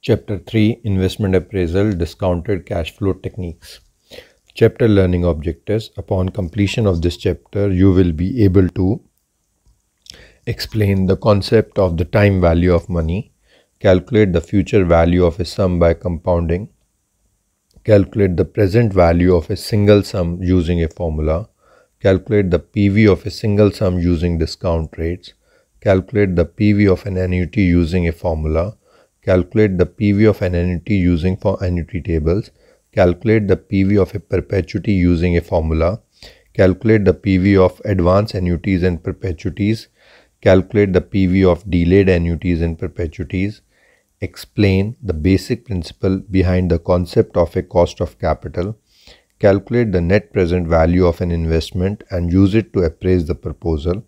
Chapter 3 Investment Appraisal Discounted Cash Flow Techniques. Chapter Learning Objectives. Upon completion of this chapter, you will be able to explain the concept of the time value of money, calculate the future value of a sum by compounding, calculate the present value of a single sum using a formula, calculate the PV of a single sum using discount rates, calculate the PV of an annuity using a formula Calculate the PV of an annuity using for annuity tables. Calculate the PV of a perpetuity using a formula. Calculate the PV of advance annuities and perpetuities. Calculate the PV of delayed annuities and perpetuities. Explain the basic principle behind the concept of a cost of capital calculate the net present value of an investment and use it to appraise the proposal,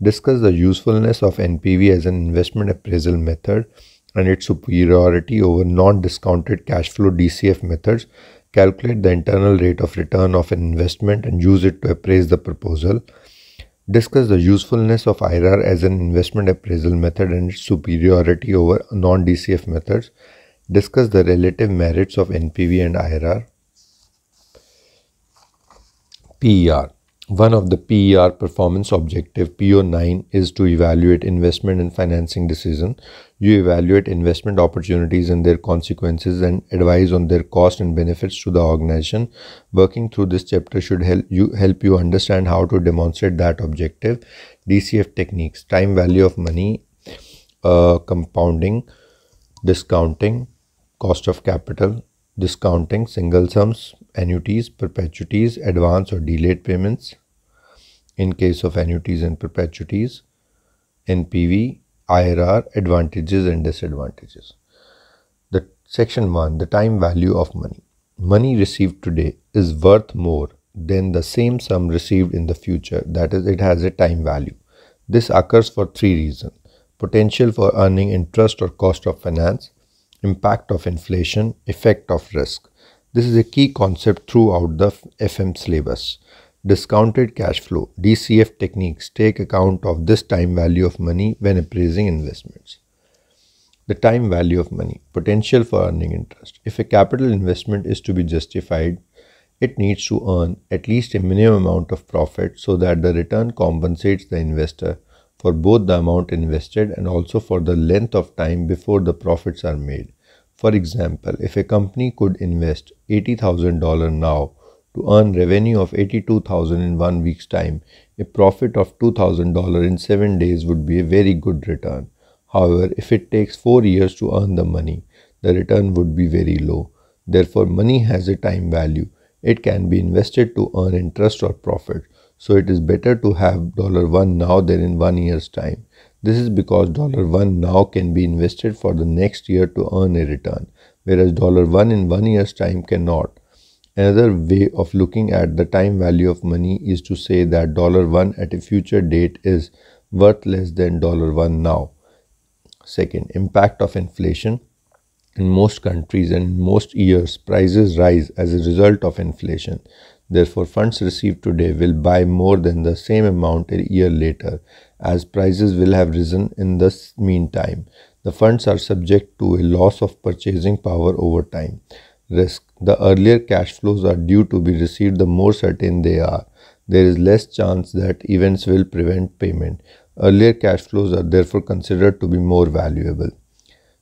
discuss the usefulness of NPV as an investment appraisal method and its superiority over non-discounted cash flow DCF methods, calculate the internal rate of return of an investment and use it to appraise the proposal, discuss the usefulness of IRR as an investment appraisal method and its superiority over non-DCF methods, discuss the relative merits of NPV and IRR. PER one of the PER performance objective PO9 is to evaluate investment and financing decision you evaluate investment opportunities and their consequences and advise on their cost and benefits to the organization. Working through this chapter should help you help you understand how to demonstrate that objective. DCF techniques, time value of money, uh, compounding, discounting, cost of capital, discounting, single sums, annuities, perpetuities, advance or delayed payments in case of annuities and perpetuities, NPV, IRR advantages and disadvantages. The section 1 the time value of money. Money received today is worth more than the same sum received in the future that is it has a time value. This occurs for three reasons. Potential for earning interest or cost of finance, impact of inflation, effect of risk. This is a key concept throughout the FM syllabus. Discounted cash flow DCF techniques take account of this time value of money when appraising investments. The time value of money, potential for earning interest. If a capital investment is to be justified, it needs to earn at least a minimum amount of profit so that the return compensates the investor for both the amount invested and also for the length of time before the profits are made. For example, if a company could invest $80,000 now to earn revenue of 82,000 in one week's time, a profit of $2,000 in 7 days would be a very good return. However, if it takes 4 years to earn the money, the return would be very low. Therefore, money has a time value. It can be invested to earn interest or profit. So it is better to have $1 now than in 1 year's time. This is because $1 now can be invested for the next year to earn a return, whereas $1 in 1 year's time cannot. Another way of looking at the time value of money is to say that $1 at a future date is worth less than $1 now. Second, impact of inflation. In most countries and most years, prices rise as a result of inflation. Therefore, funds received today will buy more than the same amount a year later, as prices will have risen in the meantime. The funds are subject to a loss of purchasing power over time. Risk the earlier cash flows are due to be received, the more certain they are. There is less chance that events will prevent payment. Earlier cash flows are therefore considered to be more valuable.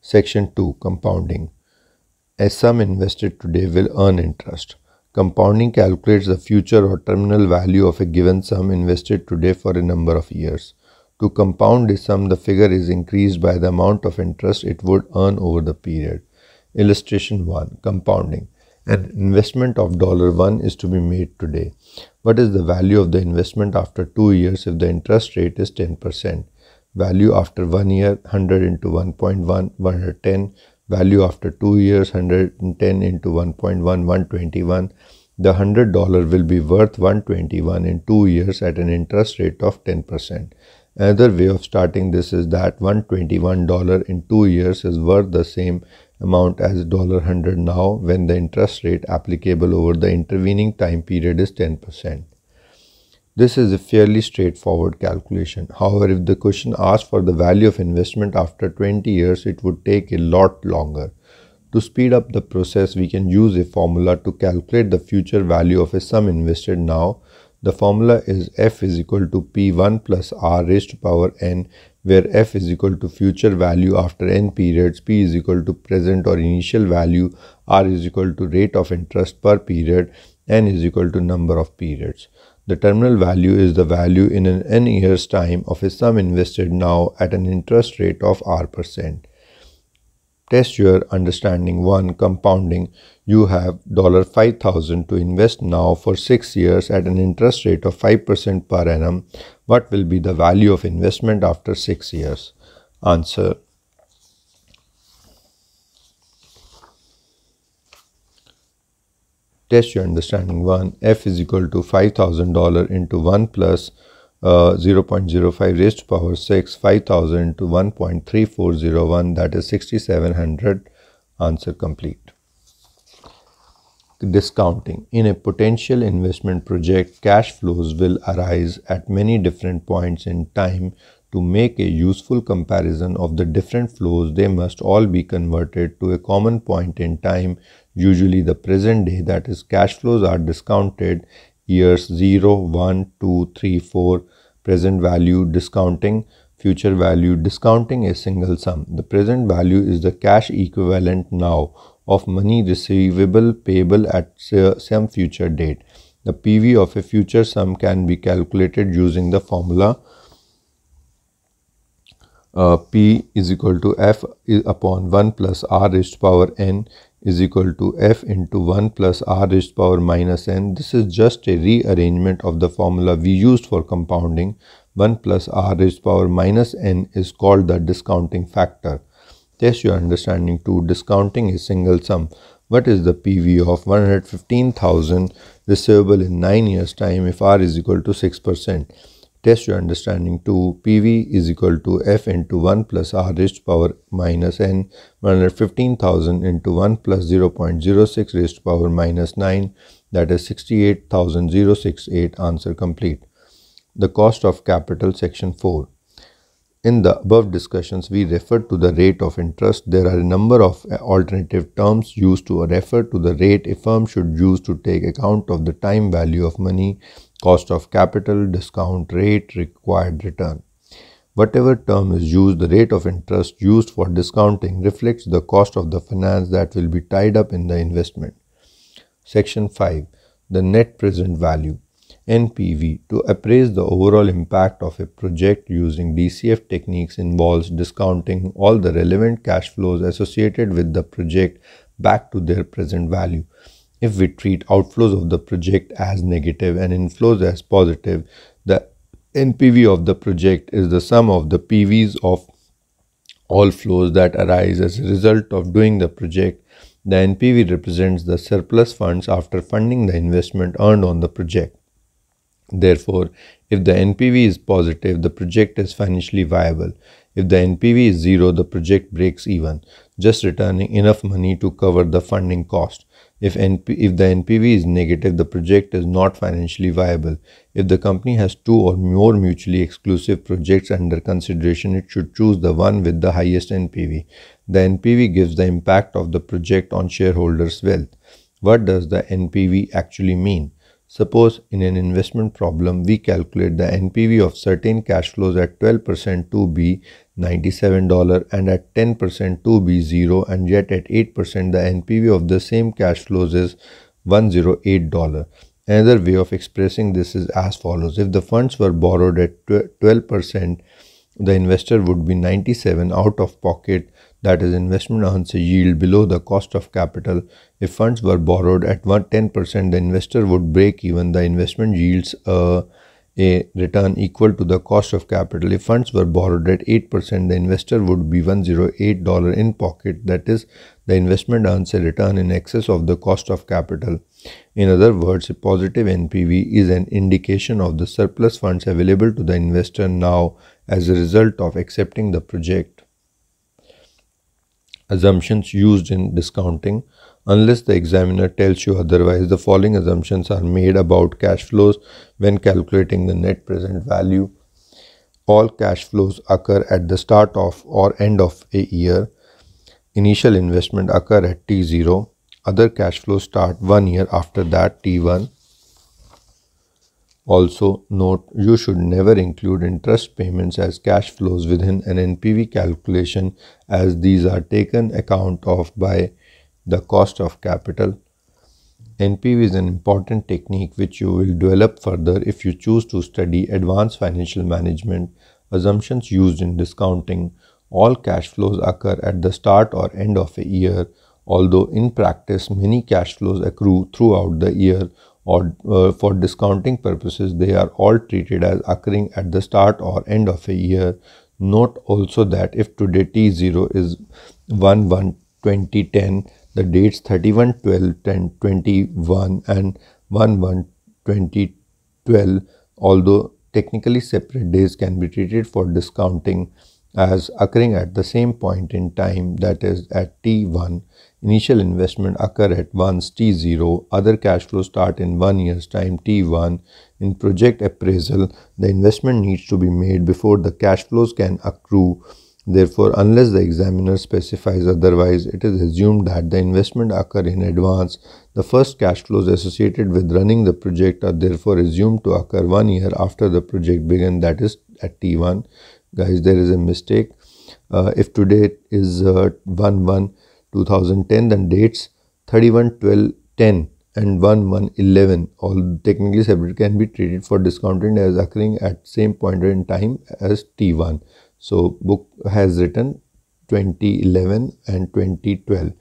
Section 2 Compounding As some invested today will earn interest. Compounding calculates the future or terminal value of a given sum invested today for a number of years. To compound this sum, the figure is increased by the amount of interest it would earn over the period. Illustration 1 Compounding an investment of $1 is to be made today. What is the value of the investment after 2 years if the interest rate is 10%? Value after 1 year 100 into 1.1 110 value after 2 years 110 into 1.1 121 the $100 will be worth 121 in 2 years at an interest rate of 10%. Another way of starting this is that $121 in 2 years is worth the same amount as $100 now when the interest rate applicable over the intervening time period is 10%. This is a fairly straightforward calculation. However, if the question asks for the value of investment after 20 years, it would take a lot longer. To speed up the process, we can use a formula to calculate the future value of a sum invested now. The formula is F is equal to P1 plus R raised to power n where f is equal to future value after n periods, p is equal to present or initial value, r is equal to rate of interest per period, n is equal to number of periods. The terminal value is the value in an n years time of a sum invested now at an interest rate of r percent. Test your understanding 1 compounding. You have $5,000 to invest now for 6 years at an interest rate of 5% per annum. What will be the value of investment after 6 years? Answer Test your understanding 1. F is equal to $5,000 into 1 plus uh, 0.05 raised to power 6 5000 to 1.3401 that is 6700 answer complete discounting in a potential investment project cash flows will arise at many different points in time to make a useful comparison of the different flows they must all be converted to a common point in time usually the present day that is cash flows are discounted years 0, 1, 2, 3, 4, present value discounting, future value discounting a single sum. The present value is the cash equivalent now of money receivable payable at some future date. The PV of a future sum can be calculated using the formula uh, P is equal to F upon 1 plus R raised to power N is equal to f into 1 plus r raised power minus n. This is just a rearrangement of the formula we used for compounding. 1 plus r raised power minus n is called the discounting factor. Test your understanding to discounting a single sum. What is the PV of 115,000 receivable in 9 years time if r is equal to 6%? Test your understanding to PV is equal to F into 1 plus R raised to power minus N minus One hundred fifteen thousand into 1 plus 0 0.06 raised to power minus 9 that is 68,068 answer complete. The cost of capital section 4. In the above discussions, we referred to the rate of interest. There are a number of uh, alternative terms used to refer to the rate a firm should use to take account of the time value of money cost of capital, discount rate, required return. Whatever term is used, the rate of interest used for discounting reflects the cost of the finance that will be tied up in the investment. Section 5 The Net Present Value NPV to appraise the overall impact of a project using DCF techniques involves discounting all the relevant cash flows associated with the project back to their present value. If we treat outflows of the project as negative and inflows as positive, the NPV of the project is the sum of the PVs of all flows that arise as a result of doing the project. The NPV represents the surplus funds after funding the investment earned on the project. Therefore, if the NPV is positive, the project is financially viable. If the NPV is zero, the project breaks even, just returning enough money to cover the funding cost. If, NP, if the NPV is negative, the project is not financially viable. If the company has two or more mutually exclusive projects under consideration, it should choose the one with the highest NPV. The NPV gives the impact of the project on shareholders' wealth. What does the NPV actually mean? Suppose in an investment problem, we calculate the NPV of certain cash flows at 12% to be $97 and at 10% to be 0 and yet at 8% the NPV of the same cash flows is $108. Another way of expressing this is as follows. If the funds were borrowed at 12%, the investor would be 97 out of pocket that is investment earns a yield below the cost of capital. If funds were borrowed at 10%, the investor would break even. The investment yields uh, a return equal to the cost of capital. If funds were borrowed at 8%, the investor would be $108 in pocket. That is, the investment earns a return in excess of the cost of capital. In other words, a positive NPV is an indication of the surplus funds available to the investor now as a result of accepting the project assumptions used in discounting unless the examiner tells you otherwise. The following assumptions are made about cash flows when calculating the net present value. All cash flows occur at the start of or end of a year. Initial investment occur at T0. Other cash flows start one year after that T1. Also note you should never include interest payments as cash flows within an NPV calculation as these are taken account of by the cost of capital. NPV is an important technique which you will develop further if you choose to study advanced financial management assumptions used in discounting. All cash flows occur at the start or end of a year, although in practice many cash flows accrue throughout the year or uh, for discounting purposes they are all treated as occurring at the start or end of a year. Note also that if today T0 is 1 1 2010 the dates 31 12 10 21 and 1 1 2012 although technically separate days can be treated for discounting as occurring at the same point in time that is at t1 Initial investment occur at once T0, other cash flow start in one year's time T1. In project appraisal, the investment needs to be made before the cash flows can accrue. Therefore, unless the examiner specifies otherwise, it is assumed that the investment occur in advance. The first cash flows associated with running the project are therefore assumed to occur one year after the project began, that is at T1. Guys, there is a mistake. Uh, if today is 1-1, uh, 2010 then dates 31 12 10 and 1 1 11 all technically separate can be treated for discounted as occurring at same point in time as t1 so book has written 2011 and 2012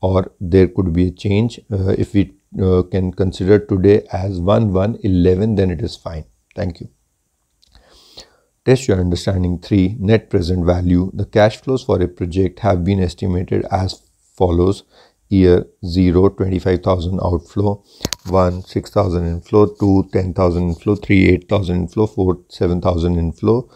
or there could be a change uh, if we uh, can consider today as 1 1 11 then it is fine thank you Test your understanding 3. Net present value. The cash flows for a project have been estimated as follows. Year 0, 25,000 outflow, 1, 6,000 inflow, 2, 10,000 inflow, 3, 8,000 inflow, 4, 7,000 inflow.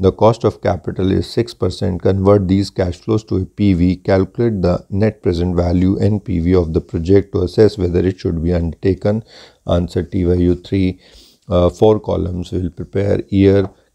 The cost of capital is 6%. Convert these cash flows to a PV. Calculate the net present value NPV of the project to assess whether it should be undertaken. Answer TYU3. Uh, four columns will prepare year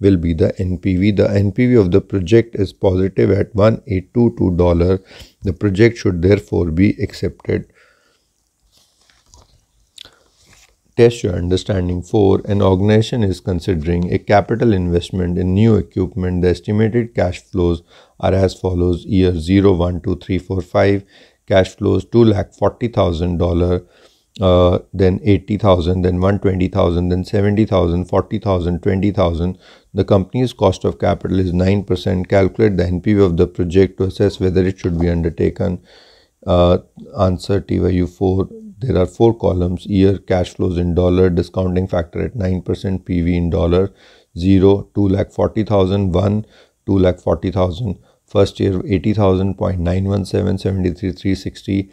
will be the NPV. The NPV of the project is positive at $1822. The project should therefore be accepted. Test your understanding. 4. An organization is considering a capital investment in new equipment. The estimated cash flows are as follows. Year 0, 1, 2, 3, 4, 5. Cash flows $2,40,000 uh, then 80,000, then 120,000, then 70,000, 40,000, 20,000. The company's cost of capital is 9%. Calculate the NPV of the project to assess whether it should be undertaken. Uh, answer TYU4. There are four columns year, cash flows in dollar, discounting factor at 9%, PV in dollar, 0, 2,40,000, 1, 2,40,000. First year 80,000, 0.917, 360.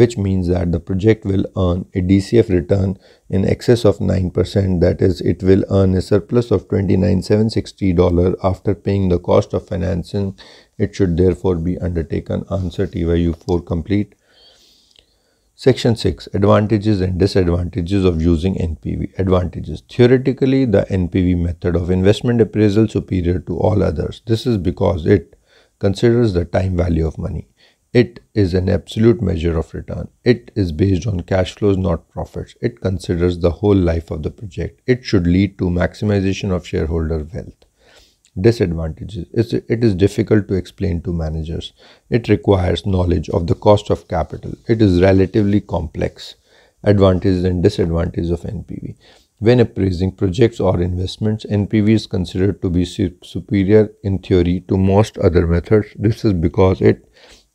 which means that the project will earn a DCF return in excess of 9%. That is, it will earn a surplus of $29,760 after paying the cost of financing. It should therefore be undertaken. Answer TYU4 complete. Section 6 Advantages and Disadvantages of Using NPV. Advantages Theoretically, the NPV method of investment appraisal superior to all others. This is because it considers the time value of money. It is an absolute measure of return. It is based on cash flows, not profits. It considers the whole life of the project. It should lead to maximization of shareholder wealth. Disadvantages It is difficult to explain to managers. It requires knowledge of the cost of capital. It is relatively complex. Advantages and disadvantages of NPV. When appraising projects or investments, NPV is considered to be superior in theory to most other methods. This is because it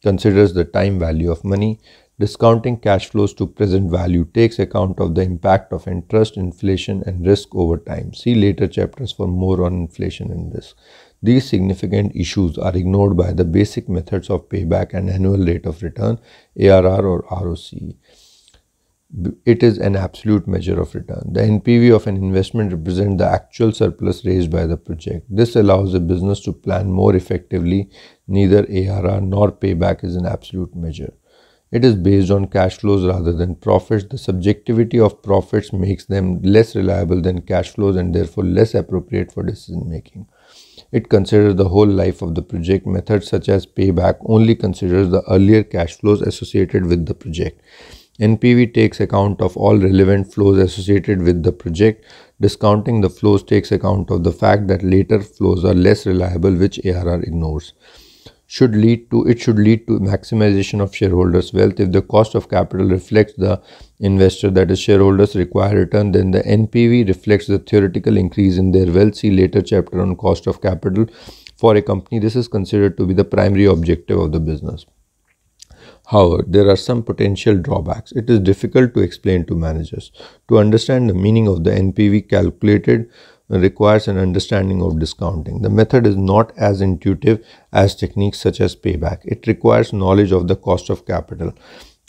considers the time value of money. Discounting cash flows to present value takes account of the impact of interest, inflation, and risk over time. See later chapters for more on inflation and risk. These significant issues are ignored by the basic methods of payback and annual rate of return, ARR or ROCE it is an absolute measure of return. The NPV of an investment represents the actual surplus raised by the project. This allows a business to plan more effectively. Neither ARR nor payback is an absolute measure. It is based on cash flows rather than profits. The subjectivity of profits makes them less reliable than cash flows and therefore less appropriate for decision making. It considers the whole life of the project. Methods such as payback only considers the earlier cash flows associated with the project. NPV takes account of all relevant flows associated with the project. Discounting the flows takes account of the fact that later flows are less reliable which ARR ignores. Should lead to it should lead to maximization of shareholders' wealth. If the cost of capital reflects the investor that is shareholders require return, then the NPV reflects the theoretical increase in their wealth. See later chapter on cost of capital for a company. This is considered to be the primary objective of the business. However, there are some potential drawbacks. It is difficult to explain to managers. To understand the meaning of the NPV calculated requires an understanding of discounting. The method is not as intuitive as techniques such as payback. It requires knowledge of the cost of capital.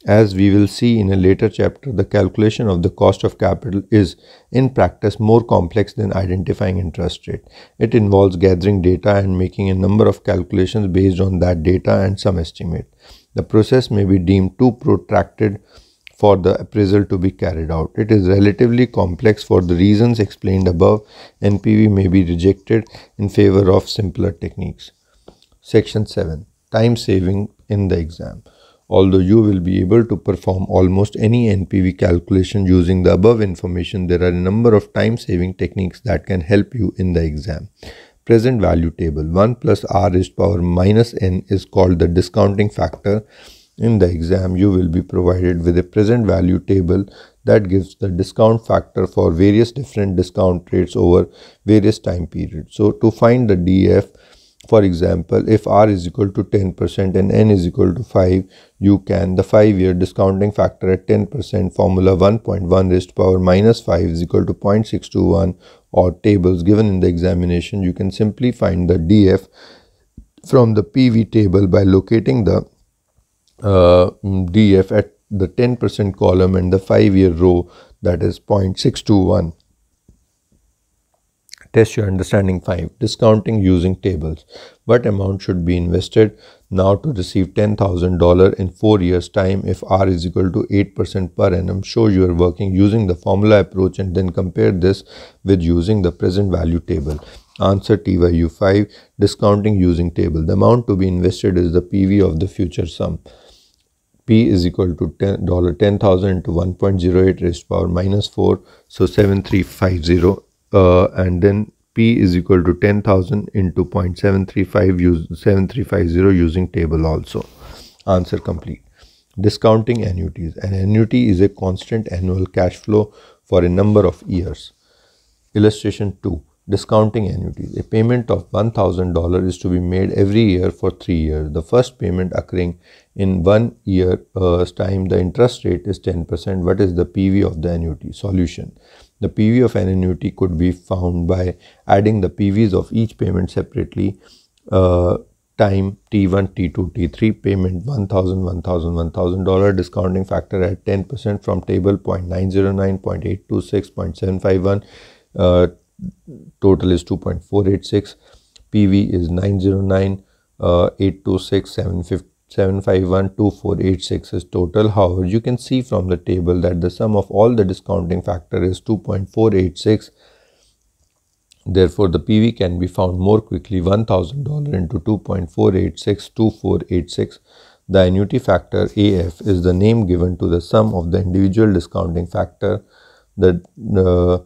As we will see in a later chapter, the calculation of the cost of capital is, in practice, more complex than identifying interest rate. It involves gathering data and making a number of calculations based on that data and some estimate. The process may be deemed too protracted for the appraisal to be carried out. It is relatively complex for the reasons explained above. NPV may be rejected in favor of simpler techniques. Section 7 Time saving in the exam. Although you will be able to perform almost any NPV calculation using the above information, there are a number of time saving techniques that can help you in the exam present value table. 1 plus r raised power minus n is called the discounting factor. In the exam, you will be provided with a present value table that gives the discount factor for various different discount rates over various time periods. So to find the DF, for example, if R is equal to 10% and N is equal to 5, you can, the 5 year discounting factor at 10% formula 1.1 raised to power minus 5 is equal to 0.621 or tables given in the examination, you can simply find the DF from the PV table by locating the uh, DF at the 10% column and the 5 year row that is 0.621. Test your understanding 5. Discounting using tables. What amount should be invested now to receive $10,000 in 4 years time if R is equal to 8% per annum? Show you are working using the formula approach and then compare this with using the present value table. Answer TYU5. Discounting using table. The amount to be invested is the PV of the future sum. P is equal to $10,000 $10, into 1.08 raised to power minus 4. So 7350 uh, and then P is equal to 10,000 into 0.735 use, 7350 using table also. Answer complete. Discounting annuities. An annuity is a constant annual cash flow for a number of years. Illustration 2. Discounting annuities. A payment of $1,000 is to be made every year for 3 years. The first payment occurring in 1 year's uh, time, the interest rate is 10%. What is the PV of the annuity? Solution. The PV of an annuity could be found by adding the PVs of each payment separately uh, time T1, T2, T3 payment 1000, 1000, 1000 dollar discounting factor at 10% from table 0.909, 0.826, 0.751 uh, total is 2.486 PV is 909, uh, 826, 750 7512486 is total. However, you can see from the table that the sum of all the discounting factor is 2.486. Therefore, the PV can be found more quickly $1,000 into 2.486, 2486. The annuity factor AF is the name given to the sum of the individual discounting factor. The uh,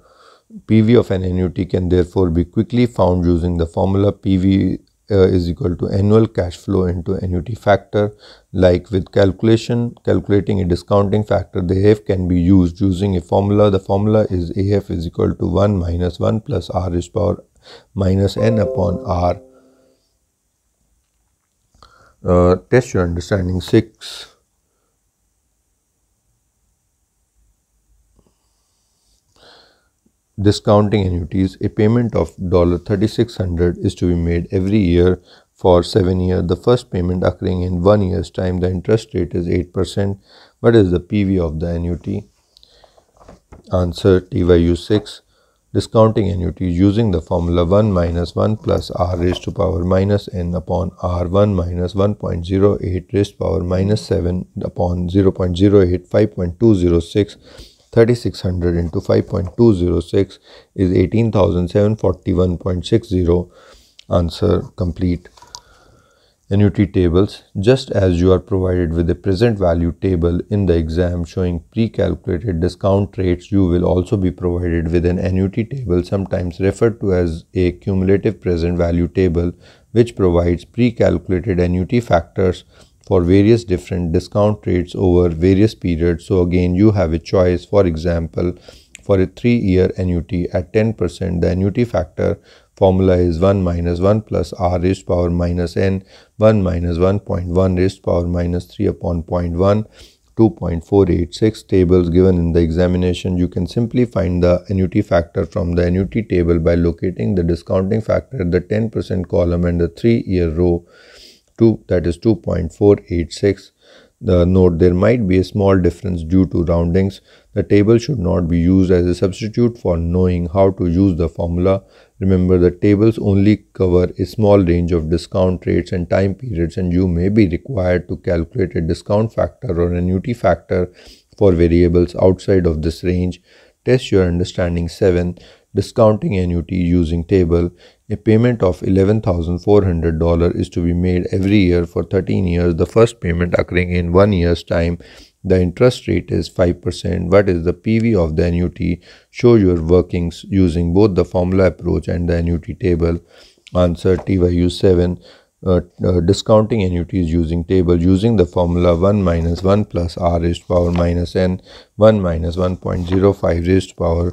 PV of an annuity can therefore be quickly found using the formula PV uh, is equal to annual cash flow into annuity factor like with calculation calculating a discounting factor the AF can be used using a formula the formula is AF is equal to 1 minus 1 plus R is power minus N upon R uh, test your understanding 6 discounting annuities, a payment of $3,600 is to be made every year for 7 years. The first payment occurring in 1 year's time, the interest rate is 8%. What is the PV of the annuity? Answer TYU6. Discounting annuities using the formula 1 minus 1 plus r raised to power minus n upon r1 minus 1.08 raised to power minus 7 upon 0 0.08 5.206 3600 into 5.206 is 18,741.60. Answer complete. Annuity tables just as you are provided with a present value table in the exam showing pre-calculated discount rates you will also be provided with an annuity table sometimes referred to as a cumulative present value table which provides pre-calculated annuity factors for various different discount rates over various periods. So again, you have a choice. For example, for a three-year annuity at 10%, the annuity factor formula is 1 minus 1 plus r raised power minus n, 1 minus 1.1 raised power minus 3 upon 0.1, 2.486 tables given in the examination. You can simply find the annuity factor from the annuity table by locating the discounting factor, the 10% column and the 3-year row. 2 that is 2.486 the note there might be a small difference due to roundings the table should not be used as a substitute for knowing how to use the formula remember the tables only cover a small range of discount rates and time periods and you may be required to calculate a discount factor or annuity factor for variables outside of this range test your understanding 7 discounting annuity using table a payment of $11,400 is to be made every year for 13 years, the first payment occurring in one year's time. The interest rate is 5%. What is the PV of the annuity? Show your workings using both the formula approach and the annuity table. Answer TYU7. Uh, uh, discounting annuities using table using the formula 1 minus 1 plus r raised power minus n 1 minus 1.05 raised power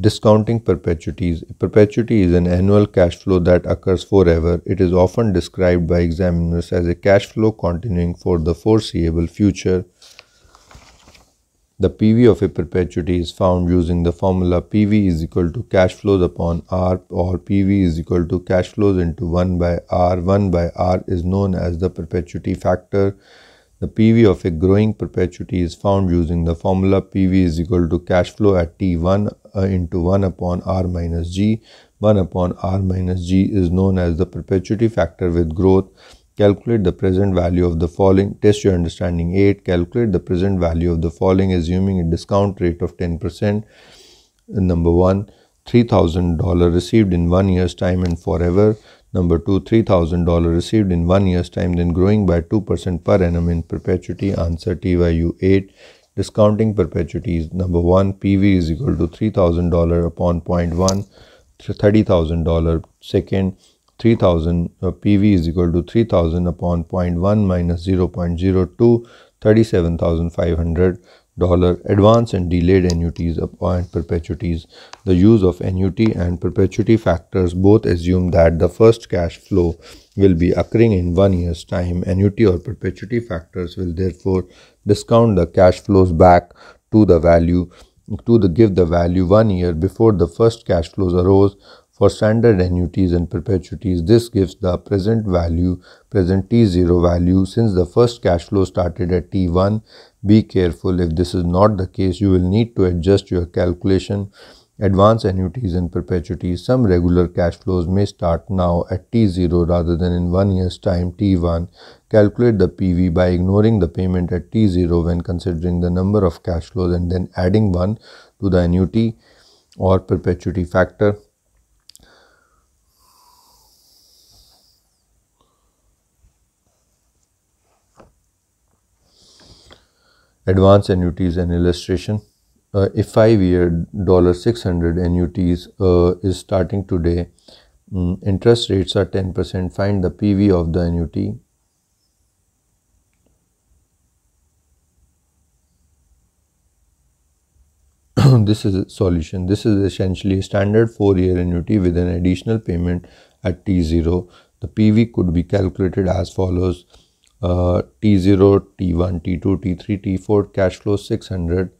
Discounting perpetuities. A perpetuity is an annual cash flow that occurs forever. It is often described by examiners as a cash flow continuing for the foreseeable future. The PV of a perpetuity is found using the formula PV is equal to cash flows upon R or PV is equal to cash flows into 1 by R. 1 by R is known as the perpetuity factor. The PV of a growing perpetuity is found using the formula PV is equal to cash flow at T1 uh, into 1 upon r minus g. 1 upon r minus g is known as the perpetuity factor with growth. Calculate the present value of the following. Test your understanding 8. Calculate the present value of the following assuming a discount rate of 10%. Number 1. $3,000 received in one year's time and forever. Number two, $3,000 received in one year's time, then growing by 2% per annum in perpetuity. Answer TYU 8. Discounting perpetuities. Number one, PV is equal to $3,000 upon 0.1, 30002 Second, 3000 uh, PV is equal to 3000 upon 0.1 minus 0 0.02, $37,500 dollar advance and delayed annuities and perpetuities the use of annuity and perpetuity factors both assume that the first cash flow will be occurring in one year's time annuity or perpetuity factors will therefore discount the cash flows back to the value to the give the value one year before the first cash flows arose for standard annuities and perpetuities this gives the present value present t0 value since the first cash flow started at t1 be careful if this is not the case you will need to adjust your calculation advance annuities and perpetuities some regular cash flows may start now at t0 rather than in one year's time t1 Calculate the PV by ignoring the payment at T0 when considering the number of cash flows and then adding 1 to the annuity or perpetuity factor. Advanced annuities and illustration. Uh, if 5 year $600 annuities uh, is starting today, um, interest rates are 10%, find the PV of the annuity this is a solution. This is essentially a standard 4-year annuity with an additional payment at T0. The PV could be calculated as follows. Uh, T0, T1, T2, T3, T4, cash flow 600,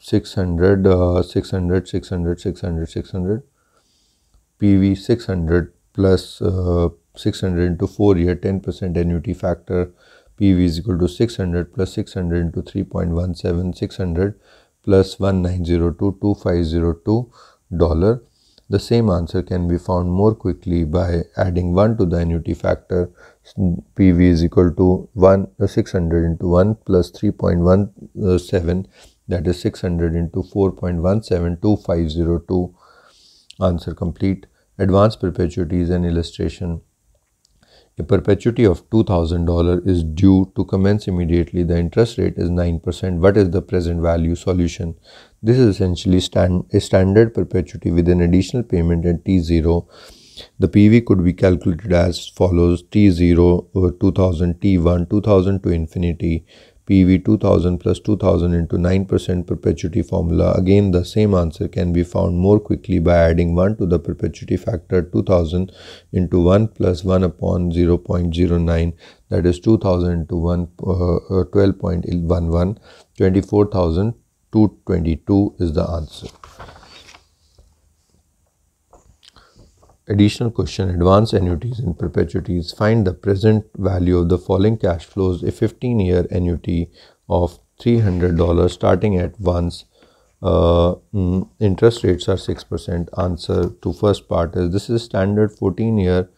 600, uh, 600, 600, 600, 600, PV 600 plus uh, 600 into 4 year 10% annuity factor, PV is equal to 600 plus 600 into 3.17, 600 plus 19022502 dollar. The same answer can be found more quickly by adding 1 to the annuity factor. PV is equal to 1 uh, 600 into 1 plus 3.17 that is 600 into 4.172502. Answer complete. Advanced perpetuity is an illustration a perpetuity of $2,000 is due to commence immediately. The interest rate is 9%. What is the present value solution? This is essentially stand, a standard perpetuity with an additional payment at T0. The PV could be calculated as follows T0 uh, 2000, T1, 2000 to infinity, PV 2000 plus 2000 into 9% perpetuity formula. Again, the same answer can be found more quickly by adding 1 to the perpetuity factor 2000 into 1 plus 1 upon 0 0.09 that is 2000 into 1 uh, uh 12.11 24000 is the answer. Additional question Advance annuities and perpetuities find the present value of the following cash flows a 15 year annuity of $300 starting at once. Uh, mm, interest rates are 6%. Answer to first part is this is standard 14 year.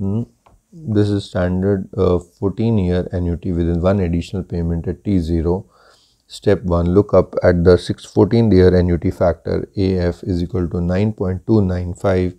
Mm, this is standard uh, 14 year annuity within one additional payment at T0. Step 1 look up at the 614 year annuity factor AF is equal to 9.295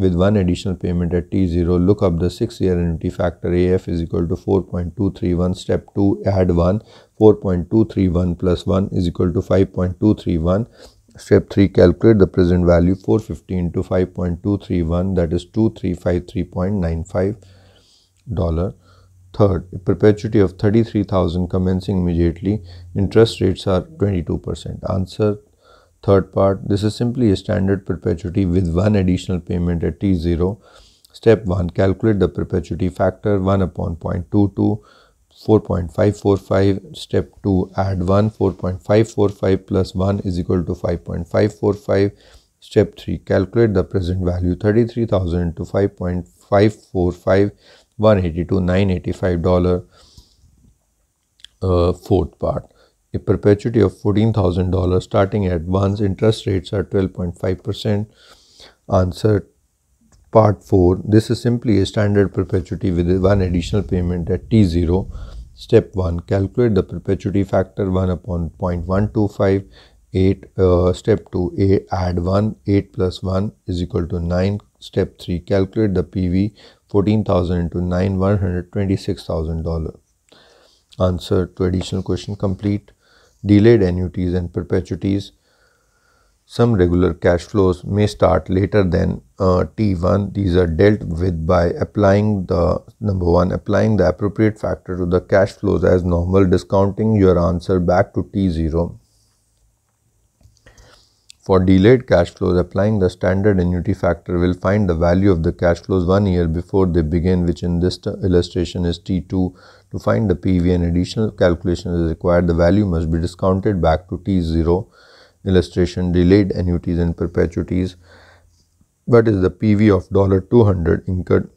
with one additional payment at T0, look up the 6-year annuity factor AF is equal to 4.231, step 2 add 1, 4.231 plus 1 is equal to 5.231, step 3 calculate the present value 415 to 5.231 that is 2353.95 dollar. Third, a perpetuity of 33,000 commencing immediately, interest rates are 22%. Answer Third part, this is simply a standard perpetuity with one additional payment at T0. Step 1, calculate the perpetuity factor 1 upon 0.22, 4.545. Step 2, add 1, 4.545 plus 1 is equal to 5.545. Step 3, calculate the present value 33,000 to 5.545, 182, $985. Uh, fourth part a perpetuity of $14,000 starting at once. Interest rates are 12.5%. Answer part 4. This is simply a standard perpetuity with one additional payment at T0. Step 1. Calculate the perpetuity factor 1 upon 0.125. 8 uh, step 2 a add 1 8 plus 1 is equal to 9 step 3 calculate the pv 14000 into 9 126000 dollar answer to additional question complete delayed annuities and perpetuities. Some regular cash flows may start later than uh, T1. These are dealt with by applying the number one, applying the appropriate factor to the cash flows as normal, discounting your answer back to T0. For delayed cash flows, applying the standard annuity factor will find the value of the cash flows one year before they begin, which in this illustration is T2 to find the PV, an additional calculation is required. The value must be discounted back to T0. Illustration delayed annuities and perpetuities. What is the PV of $200 incurred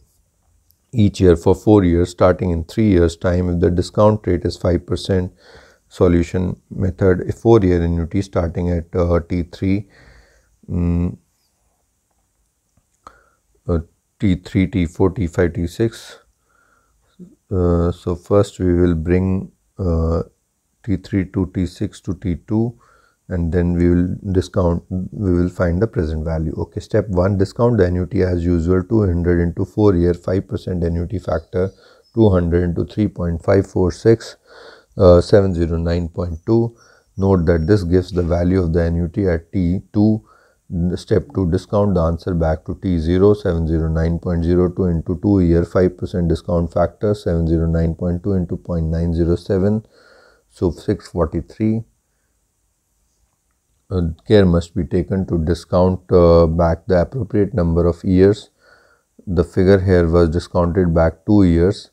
each year for 4 years starting in 3 years time if the discount rate is 5% solution method a 4 year annuity starting at uh, T3 um, mm, uh, T3 T4 T5 T6 uh, so first we will bring uh, T3 to T6 to T2 and then we will discount we will find the present value okay step one discount the annuity as usual 200 into 4 year 5% annuity factor 200 into 3.546 uh, 709.2 note that this gives the value of the annuity at t2 step 2 discount the answer back to T0 709.02 into 2 year 5% discount factor 709.2 into 0.907 so 643 uh, care must be taken to discount uh, back the appropriate number of years the figure here was discounted back 2 years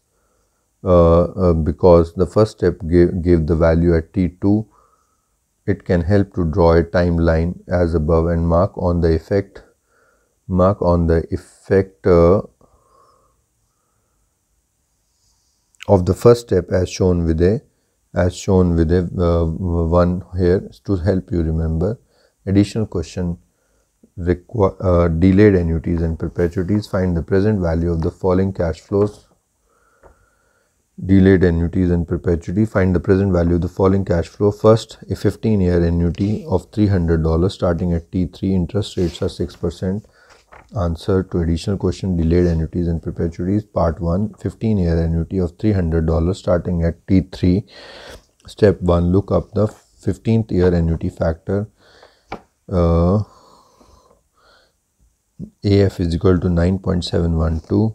uh, uh because the first step gave, gave the value at T2 it can help to draw a timeline as above and mark on the effect mark on the effect uh, of the first step as shown with a as shown with a uh, one here to help you remember additional question uh, delayed annuities and perpetuities find the present value of the following cash flows delayed annuities and perpetuity, find the present value of the following cash flow. First, a 15 year annuity of $300 starting at T3, interest rates are 6%. Answer to additional question delayed annuities and perpetuities, part 1 15 year annuity of $300 starting at T3. Step 1 look up the 15th year annuity factor. Uh, AF is equal to 9.712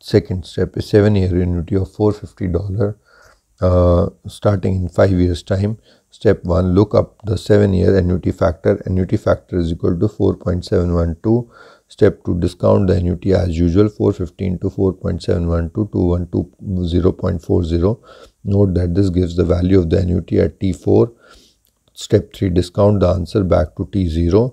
second step is seven year annuity of $450 uh, starting in five years time step one look up the seven year annuity factor annuity factor is equal to 4.712 step two discount the annuity as usual 415 to 4.712 0.40 note that this gives the value of the annuity at t4 step 3 discount the answer back to t0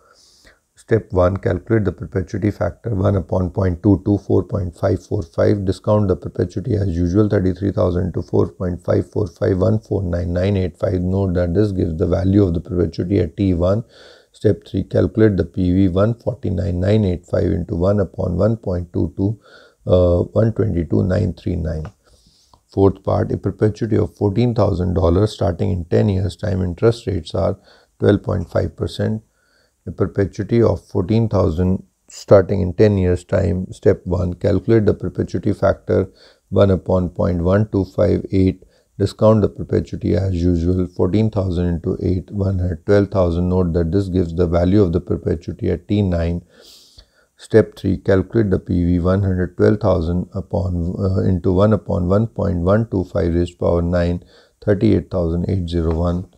Step 1. Calculate the perpetuity factor 1 upon 0.224.545. Discount the perpetuity as usual 33,000 to 4.54514998.5. Note that this gives the value of the perpetuity at T1. Step 3. Calculate the PV 149985 into 1 upon 1.22 uh, 122,939. Fourth part, a perpetuity of $14,000 starting in 10 years time interest rates are 12.5% a perpetuity of 14,000 starting in 10 years time. Step 1. Calculate the perpetuity factor 1 upon 0.1258. Discount the perpetuity as usual 14,000 into 8 hundred twelve thousand. 12,000. Note that this gives the value of the perpetuity at T9. Step 3. Calculate the PV 112,000 upon uh, into 1 upon 1.125 raised power 9 38,801.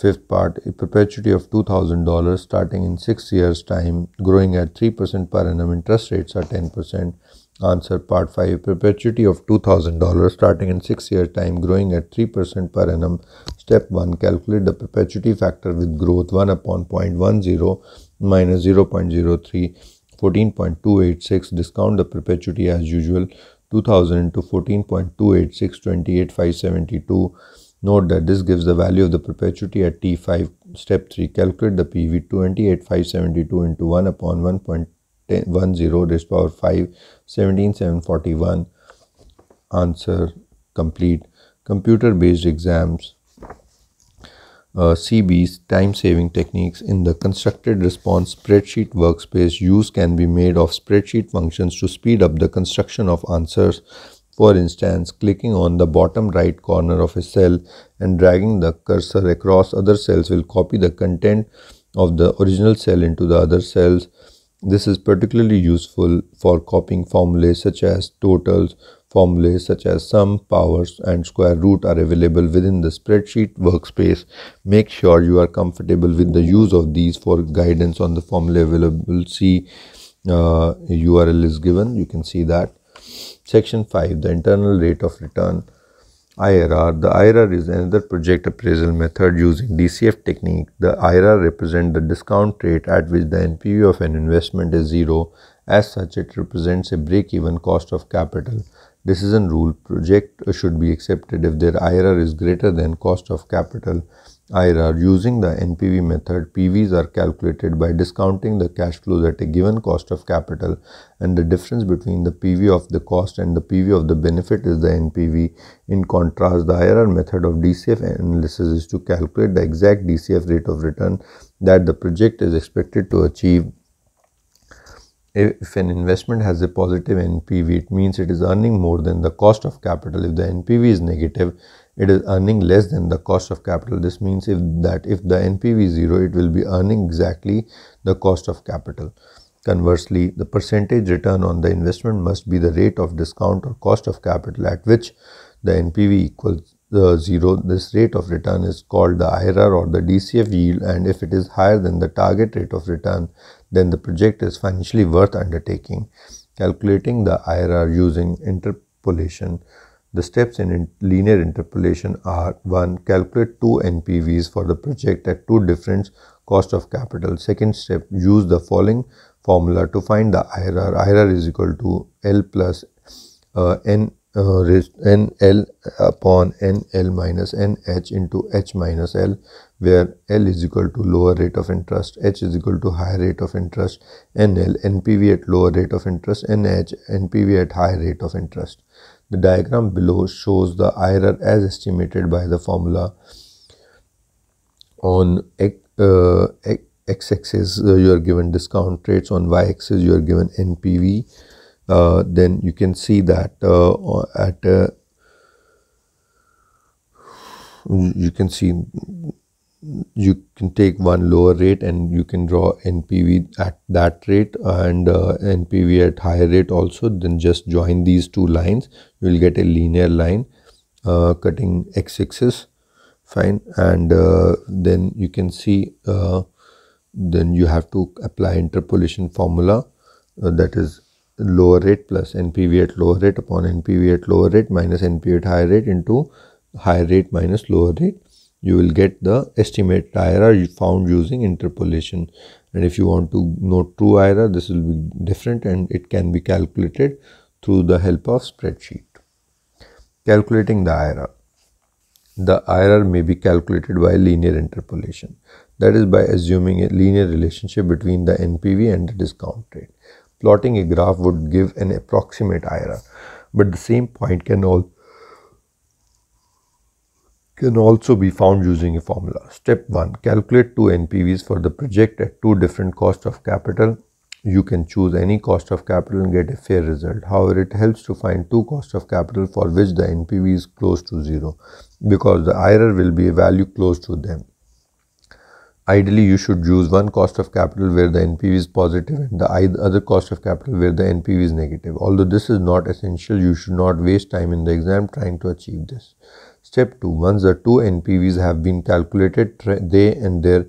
Fifth part, a perpetuity of $2,000 starting in six years' time, growing at 3% per annum, interest rates are 10%. Answer Part 5, a perpetuity of $2,000 starting in six years' time, growing at 3% per annum. Step 1, calculate the perpetuity factor with growth 1 upon 0.10 minus 0.03, 14.286, discount the perpetuity as usual, 2000 to 14.286, 28572. Note that this gives the value of the perpetuity at T5. Step 3. Calculate the PV 28,572 into 1 upon 1.10 raised power 5, 17,741. Answer complete. Computer-based exams. Uh, CB's time saving techniques in the constructed response spreadsheet workspace use can be made of spreadsheet functions to speed up the construction of answers for instance, clicking on the bottom right corner of a cell and dragging the cursor across other cells will copy the content of the original cell into the other cells. This is particularly useful for copying formulas such as totals, formulas such as sum, powers and square root are available within the spreadsheet workspace. Make sure you are comfortable with the use of these for guidance on the formula available. See uh, URL is given, you can see that. Section 5 The internal rate of return IRR. The IRR is another project appraisal method using DCF technique. The IRR represents the discount rate at which the NPV of an investment is zero. As such, it represents a break-even cost of capital. Decision rule project should be accepted if their IRR is greater than cost of capital IRR using the NPV method, PVs are calculated by discounting the cash flows at a given cost of capital and the difference between the PV of the cost and the PV of the benefit is the NPV. In contrast, the IRR method of DCF analysis is to calculate the exact DCF rate of return that the project is expected to achieve if an investment has a positive NPV, it means it is earning more than the cost of capital. If the NPV is negative, it is earning less than the cost of capital. This means if that if the NPV is zero, it will be earning exactly the cost of capital. Conversely, the percentage return on the investment must be the rate of discount or cost of capital at which the NPV equals uh, zero. This rate of return is called the IRR or the DCF yield, and if it is higher than the target rate of return, then the project is financially worth undertaking. Calculating the IRR using interpolation the steps in linear interpolation are 1. Calculate 2 NPVs for the project at two different cost of capital. Second step, use the following formula to find the IRR. IRR is equal to L plus uh, N uh, NL upon NL minus NH into H minus L where L is equal to lower rate of interest, H is equal to higher rate of interest, NL, NPV at lower rate of interest, NH, NPV at higher rate of interest. The diagram below shows the IRR as estimated by the formula on uh, x-axis uh, you are given discount rates on y-axis you are given NPV uh, then you can see that uh, at uh, you can see you can take one lower rate and you can draw NPV at that rate and uh, NPV at higher rate also then just join these two lines you will get a linear line uh, cutting x-axis fine and uh, then you can see uh, then you have to apply interpolation formula uh, that is lower rate plus NPV at lower rate upon NPV at lower rate minus NPV at higher rate into higher rate minus lower rate you will get the estimate IRR found using interpolation and if you want to know true IRR this will be different and it can be calculated through the help of spreadsheet. Calculating the IRR the IRR may be calculated by linear interpolation. That is by assuming a linear relationship between the NPV and the discount rate. Plotting a graph would give an approximate IRR, but the same point can also can also be found using a formula. Step 1. Calculate two NPVs for the project at two different costs of capital. You can choose any cost of capital and get a fair result. However, it helps to find two costs of capital for which the NPV is close to zero because the IRR will be a value close to them. Ideally, you should use one cost of capital where the NPV is positive and the other cost of capital where the NPV is negative. Although this is not essential, you should not waste time in the exam trying to achieve this. Step 2. Once the two NPVs have been calculated, they and their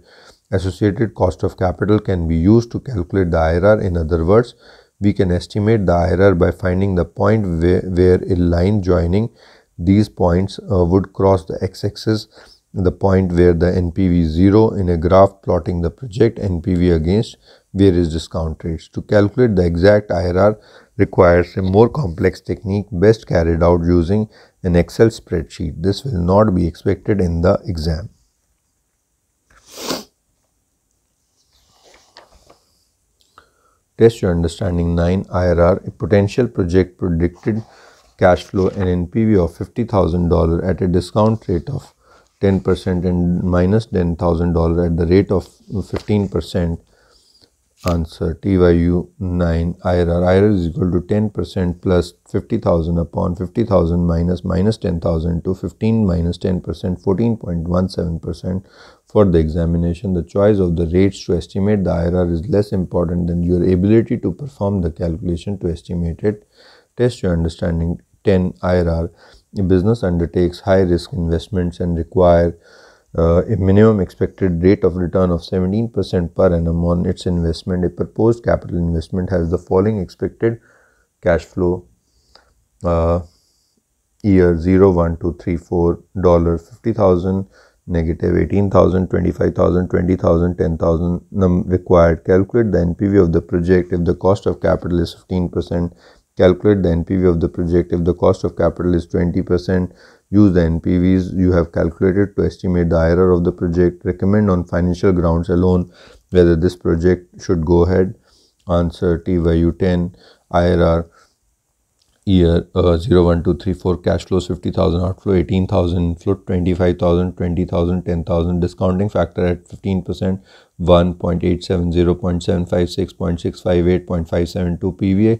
associated cost of capital can be used to calculate the IRR. In other words, we can estimate the IRR by finding the point where, where a line joining these points uh, would cross the x-axis, the point where the NPV is 0 in a graph plotting the project NPV against various discount rates. To calculate the exact IRR requires a more complex technique best carried out using an Excel spreadsheet. This will not be expected in the exam. Test your understanding 9 IRR, a potential project predicted cash flow and NPV of $50,000 at a discount rate of 10% and minus $10,000 at the rate of 15% answer TYU 9 IRR. IRR is equal to 10% plus 50,000 upon 50,000 minus minus 10,000 to 15 minus 10%, 14.17% for the examination. The choice of the rates to estimate the IRR is less important than your ability to perform the calculation to estimate it. Test your understanding 10 IRR. A business undertakes high risk investments and require uh, a minimum expected rate of return of 17% per annum on its investment, a proposed capital investment has the following expected cash flow uh, year 0, 1, 2, 3, 4, dollar 50,000, negative 18,000, 25,000, 20,000, 10,000 num required. Calculate the NPV of the project if the cost of capital is 15%. Calculate the NPV of the project if the cost of capital is 20%. Use the NPVs you have calculated to estimate the IRR of the project. Recommend on financial grounds alone whether this project should go ahead. Answer T U 10, IRR year uh, 4, cash flows 50000 outflow 18000 float 25000 20000 10000 discounting factor at 15% 1.870 0.756 0.658 0.572 pva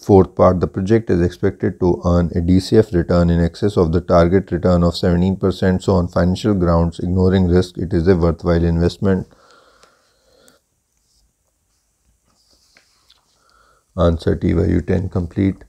Fourth part, the project is expected to earn a DCF return in excess of the target return of 17%. So, on financial grounds, ignoring risk, it is a worthwhile investment. Answer u 10 complete.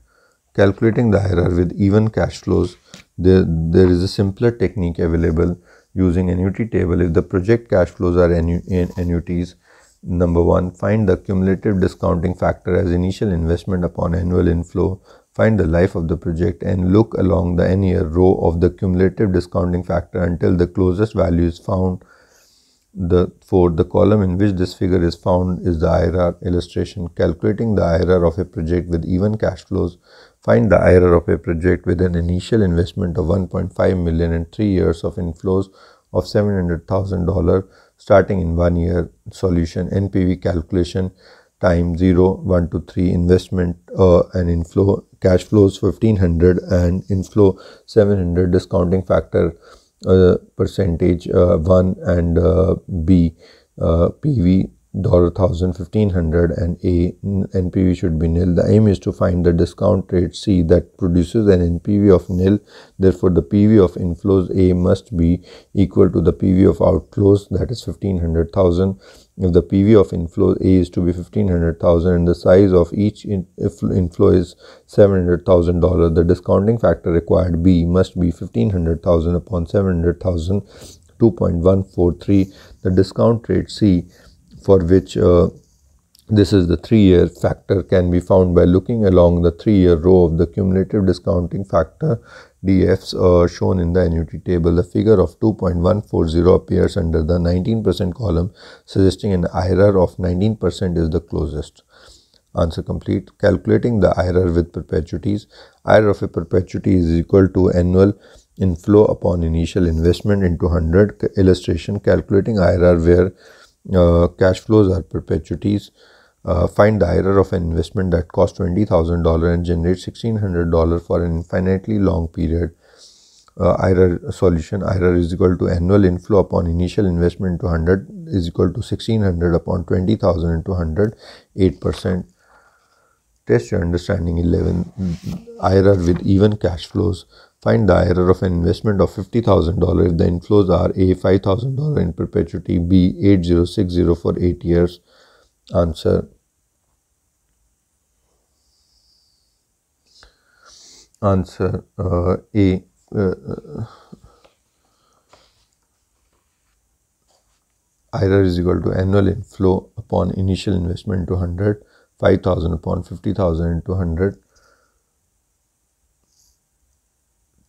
Calculating the IRR with even cash flows, there, there is a simpler technique available using annuity table. If the project cash flows are annu annuities, Number one, find the cumulative discounting factor as initial investment upon annual inflow. Find the life of the project and look along the n year row of the cumulative discounting factor until the closest value is found. The for the column in which this figure is found is the IRR illustration. Calculating the IRR of a project with even cash flows, find the IRR of a project with an initial investment of 1.5 million and three years of inflows of $700,000 starting in one year solution NPV calculation time 0 1 to 3 investment uh, and inflow cash flows 1500 and inflow 700 discounting factor uh, percentage uh, 1 and uh, B uh, PV 1000 1500 and a npv should be nil the aim is to find the discount rate c that produces an npv of nil therefore the pv of inflows a must be equal to the pv of outflows that is 1500,000 if the pv of inflows a is to be 1500,000 and the size of each inflow is 700,000 dollar the discounting factor required b must be 1500,000 upon 700,000 2.143 the discount rate c for which uh, this is the three-year factor can be found by looking along the three-year row of the cumulative discounting factor DFs uh, shown in the annuity table. The figure of 2.140 appears under the 19% column suggesting an IRR of 19% is the closest. Answer complete. Calculating the IRR with perpetuities. IRR of a perpetuity is equal to annual inflow upon initial investment into 100. Illustration calculating IRR where uh, cash flows are perpetuities. Uh, find the IRR of an investment that costs $20,000 and generates $1,600 for an infinitely long period. Uh, IRR solution IRR is equal to annual inflow upon initial investment to 100 is equal to 1600 upon 20,000 into 100 8%. Test your understanding 11 IRR with even cash flows. Find the error of an investment of $50,000 if the inflows are A. $5,000 in perpetuity, B. 8060 for 8 years. Answer. Answer uh, A. Uh, uh is equal to annual inflow upon initial investment to 100, 5000 upon 50,000 into 100,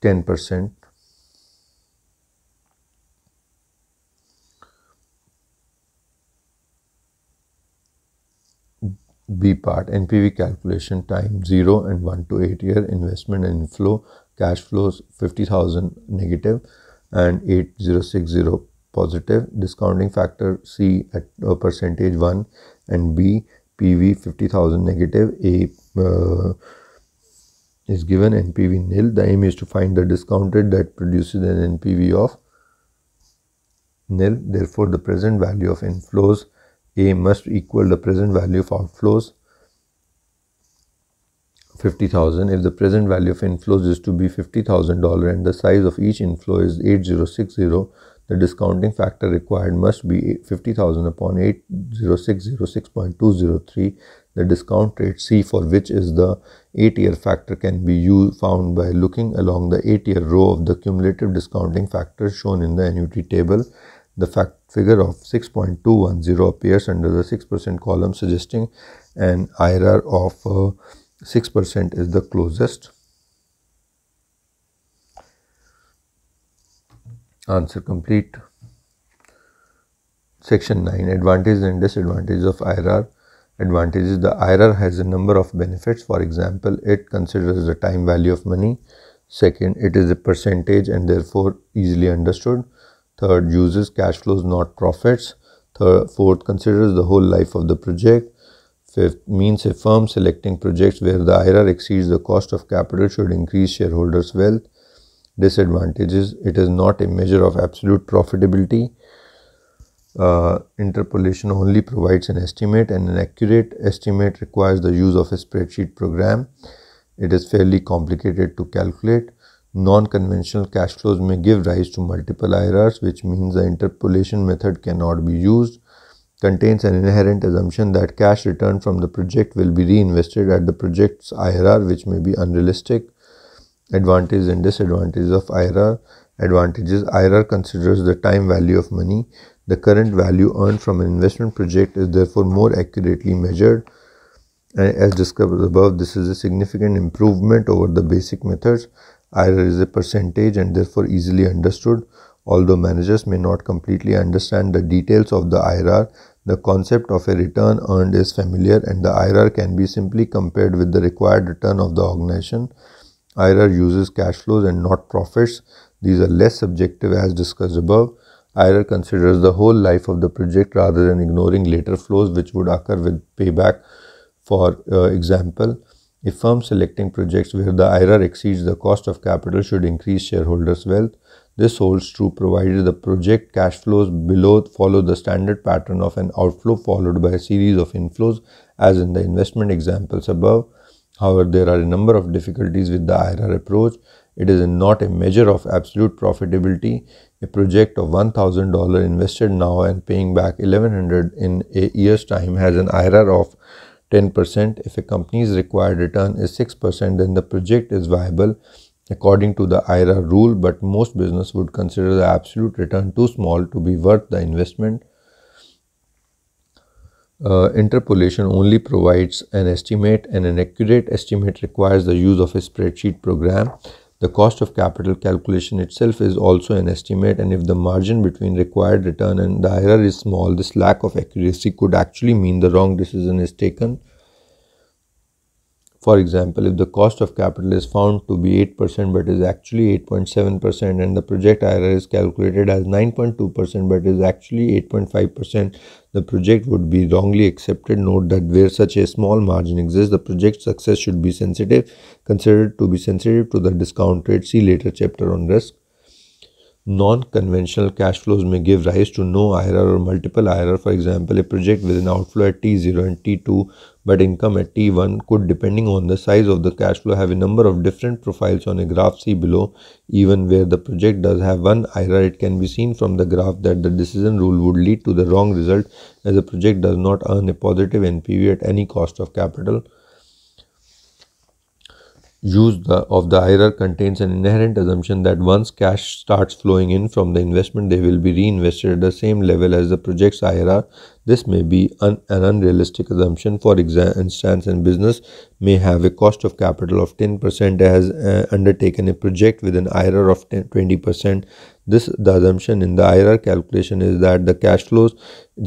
10%. B part NPV calculation time 0 and 1 to 8 year investment inflow cash flows 50,000 negative and 8060 positive discounting factor C at uh, percentage 1 and B PV 50,000 negative A uh, is given NPV nil. The aim is to find the discount rate that produces an NPV of nil. Therefore, the present value of inflows A must equal the present value of outflows 50,000. If the present value of inflows is to be $50,000 and the size of each inflow is 8060, the discounting factor required must be 50,000 upon 8060 6.203 the discount rate C for which is the eight-year factor can be used, found by looking along the eight-year row of the cumulative discounting factors shown in the annuity table. The fact figure of 6.210 appears under the 6% column suggesting an IRR of 6% uh, is the closest. Answer complete. Section 9 Advantages and Disadvantages of IRR advantages. The IRR has a number of benefits. For example, it considers the time value of money. Second, it is a percentage and therefore easily understood. Third, uses cash flows, not profits. Third, fourth, considers the whole life of the project. Fifth, means a firm selecting projects where the IRR exceeds the cost of capital should increase shareholders' wealth. Disadvantages, it is not a measure of absolute profitability uh, interpolation only provides an estimate and an accurate estimate requires the use of a spreadsheet program. It is fairly complicated to calculate. Non-conventional cash flows may give rise to multiple IRRs which means the interpolation method cannot be used. Contains an inherent assumption that cash return from the project will be reinvested at the project's IRR which may be unrealistic. Advantages and disadvantages of IRR Advantages IRR considers the time value of money the current value earned from an investment project is therefore more accurately measured. And as discussed above, this is a significant improvement over the basic methods. IRR is a percentage and therefore easily understood. Although managers may not completely understand the details of the IRR, the concept of a return earned is familiar and the IRR can be simply compared with the required return of the organization. IRR uses cash flows and not profits. These are less subjective as discussed above. IRR considers the whole life of the project rather than ignoring later flows which would occur with payback. For uh, example, a firm selecting projects where the IRR exceeds the cost of capital should increase shareholders' wealth. This holds true provided the project cash flows below follow the standard pattern of an outflow followed by a series of inflows as in the investment examples above. However, there are a number of difficulties with the IRR approach. It is not a measure of absolute profitability a project of $1,000 invested now and paying back 1100 dollars in a year's time has an IRR of 10%. If a company's required return is 6%, then the project is viable according to the IRR rule, but most business would consider the absolute return too small to be worth the investment. Uh, interpolation only provides an estimate and an accurate estimate requires the use of a spreadsheet program. The cost of capital calculation itself is also an estimate, and if the margin between required return and the error is small, this lack of accuracy could actually mean the wrong decision is taken for example, if the cost of capital is found to be 8% but is actually 8.7% and the project IRR is calculated as 9.2% but is actually 8.5%, the project would be wrongly accepted. Note that where such a small margin exists, the project success should be sensitive, considered to be sensitive to the discount rate. See later chapter on risk non-conventional cash flows may give rise to no IRR or multiple IRR. For example, a project with an outflow at T0 and T2 but income at T1 could, depending on the size of the cash flow, have a number of different profiles on a graph see below. Even where the project does have one IRR, it can be seen from the graph that the decision rule would lead to the wrong result as the project does not earn a positive NPV at any cost of capital use the, of the IRR contains an inherent assumption that once cash starts flowing in from the investment, they will be reinvested at the same level as the project's IRR this may be un an unrealistic assumption. For instance, a business may have a cost of capital of 10% has uh, undertaken a project with an IRR of 10, 20%. This the assumption in the IRR calculation is that the cash flows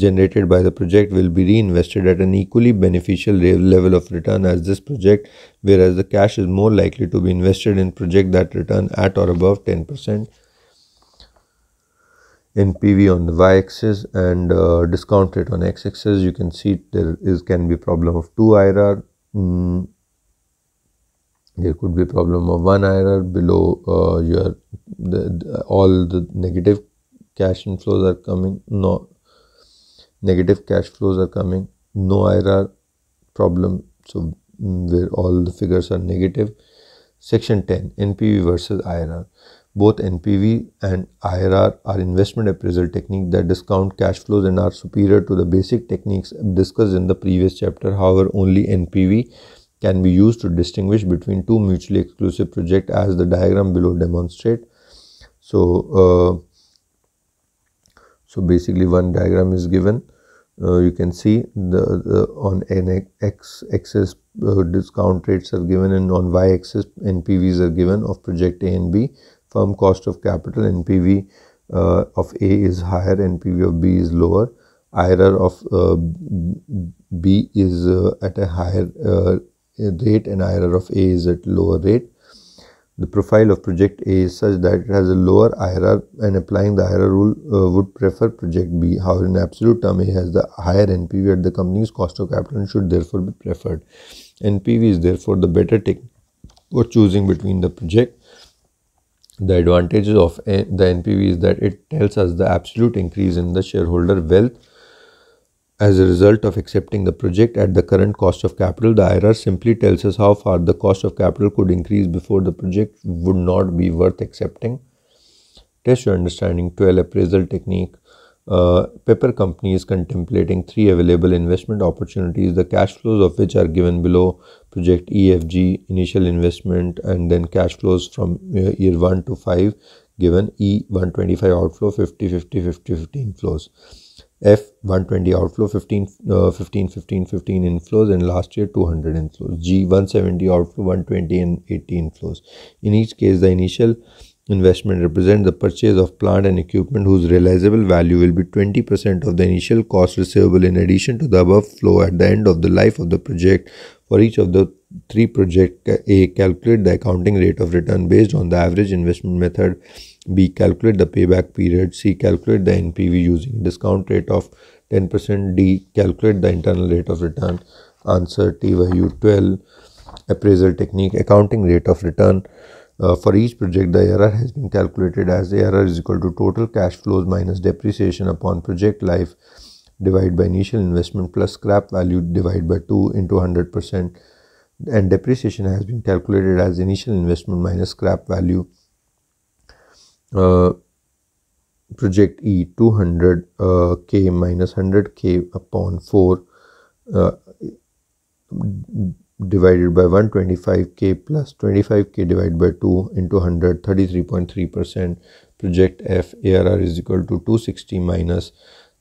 generated by the project will be reinvested at an equally beneficial level of return as this project, whereas the cash is more likely to be invested in project that return at or above 10%. NPV on the y-axis and uh, discount rate on x-axis. You can see there is can be problem of two IRR. Mm. There could be problem of one IRR below uh, your the, the, all the negative cash inflows are coming. No negative cash flows are coming. No IRR problem. So mm, where all the figures are negative. Section 10 NPV versus IRR. Both NPV and IRR are investment appraisal techniques that discount cash flows and are superior to the basic techniques discussed in the previous chapter. However, only NPV can be used to distinguish between two mutually exclusive projects as the diagram below demonstrate. So, uh, so basically one diagram is given. Uh, you can see the, the on an x axis uh, discount rates are given and on y axis NPVs are given of project A and B firm cost of capital, NPV uh, of A is higher, NPV of B is lower, IRR of uh, B is uh, at a higher uh, rate and IRR of A is at lower rate. The profile of project A is such that it has a lower IRR and applying the IRR rule uh, would prefer project B. However, in absolute term, A has the higher NPV at the company's cost of capital and should therefore be preferred. NPV is therefore the better take for choosing between the project the advantages of the NPV is that it tells us the absolute increase in the shareholder wealth as a result of accepting the project at the current cost of capital. The IRR simply tells us how far the cost of capital could increase before the project would not be worth accepting. Test your understanding 12 appraisal technique. Uh, Pepper Company is contemplating three available investment opportunities, the cash flows of which are given below project EFG, initial investment, and then cash flows from uh, year 1 to 5 given E 125 outflow 50 50 50 15 flows. F 120 outflow 15, uh, 15 15 15 inflows and last year 200 inflows. G 170 outflow 120 and 18 inflows. In each case, the initial investment represents the purchase of plant and equipment whose realizable value will be 20% of the initial cost receivable in addition to the above flow at the end of the life of the project for each of the three projects, uh, A, calculate the accounting rate of return based on the average investment method. B, calculate the payback period. C, calculate the NPV using discount rate of 10%. D, calculate the internal rate of return. Answer T value 12. Appraisal technique, accounting rate of return. Uh, for each project, the ARR has been calculated as ARR is equal to total cash flows minus depreciation upon project life Divide by initial investment plus scrap value divided by 2 into 100% and depreciation has been calculated as initial investment minus scrap value uh, project E 200k uh, minus 100k upon 4 uh, divided by 125k plus 25k divided by 2 into 100 33.3 percent project F ARR is equal to 260 minus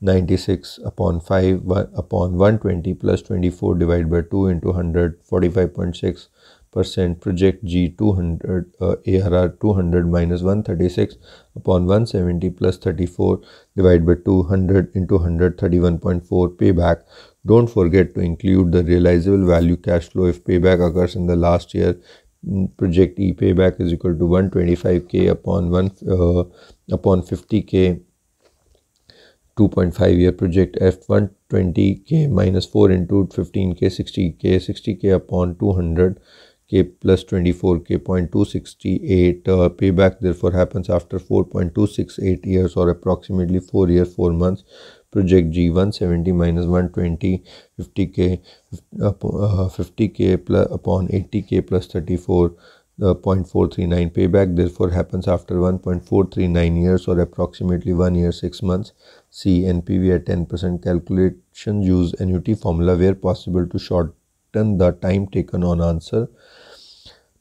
96 upon 5 upon 120 plus 24 divided by 2 into 145.6 percent project G 200 uh, ARR 200 minus 136 upon 170 plus 34 divided by 200 into 131.4 payback don't forget to include the realizable value cash flow if payback occurs in the last year mm, project E payback is equal to 125k upon 1 uh, upon 50k 2.5 year project F120k minus 4 into 15k 60k 60k upon 200k plus 24k 0.268 uh, payback therefore happens after 4.268 years or approximately 4 years 4 months project G 170 minus 120 50k uh, 50k plus upon 80k plus 34 uh, 0.439 payback therefore happens after 1.439 years or approximately 1 year 6 months C NPV at 10% calculation use annuity formula where possible to shorten the time taken on answer.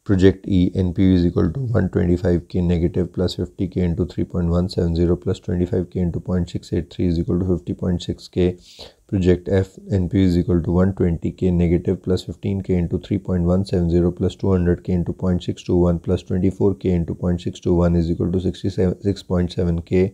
Project E NPV is equal to 125k negative plus 50k into 3.170 plus 25k into 0.683 is equal to 50.6k. Project F NPV is equal to 120k negative plus 15k into 3.170 plus 200k into 0.621 plus 24k into 0.621 is equal to 66.7 k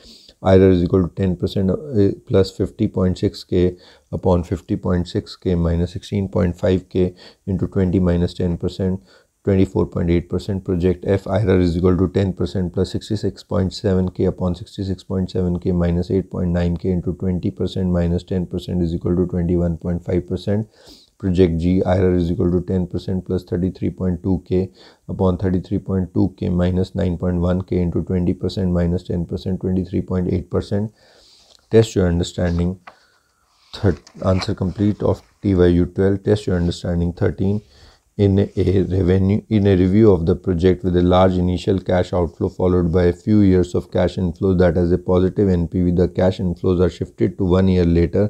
IRR uh, is equal to 10 percent plus 50.6k upon 50.6k minus 16.5k into 20 minus 10 percent 24.8% project F IRR is equal to 10% plus 66.7k upon 66.7k minus 8.9k into 20% minus 10% is equal to 21.5% project G, IRR is equal to 10% plus 33.2K upon 33.2K minus 9.1K into 20% minus 10%, 23.8%. Test your understanding. Third, answer complete of TYU 12. Test your understanding 13 in a revenue in a review of the project with a large initial cash outflow followed by a few years of cash inflow that has a positive NPV the cash inflows are shifted to one year later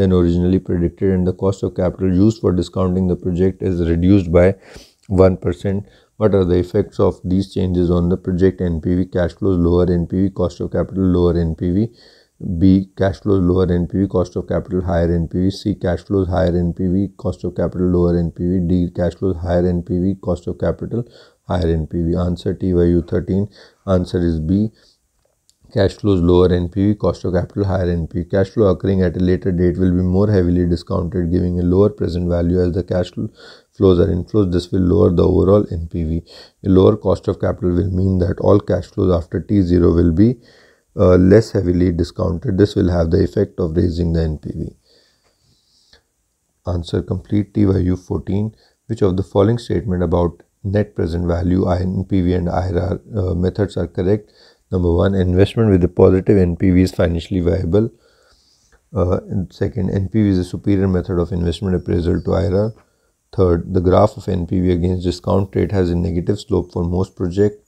than originally predicted and the cost of capital used for discounting the project is reduced by 1% what are the effects of these changes on the project NPV cash flows lower NPV cost of capital lower NPV B. Cash flows lower NPV, cost of capital higher NPV. C. Cash flows higher NPV, cost of capital lower NPV. D. Cash flows higher NPV, cost of capital higher NPV. Answer TYU 13. Answer is B. Cash flows lower NPV, cost of capital higher NPV. Cash flow occurring at a later date will be more heavily discounted, giving a lower present value as the cash flows are inflows. This will lower the overall NPV. A lower cost of capital will mean that all cash flows after T0 will be uh, less heavily discounted, this will have the effect of raising the NPV. Answer complete T value 14. Which of the following statement about net present value, NPV and IRR uh, methods are correct? Number one, investment with a positive NPV is financially viable. Uh, second, NPV is a superior method of investment appraisal to IRR. Third, the graph of NPV against discount rate has a negative slope for most projects.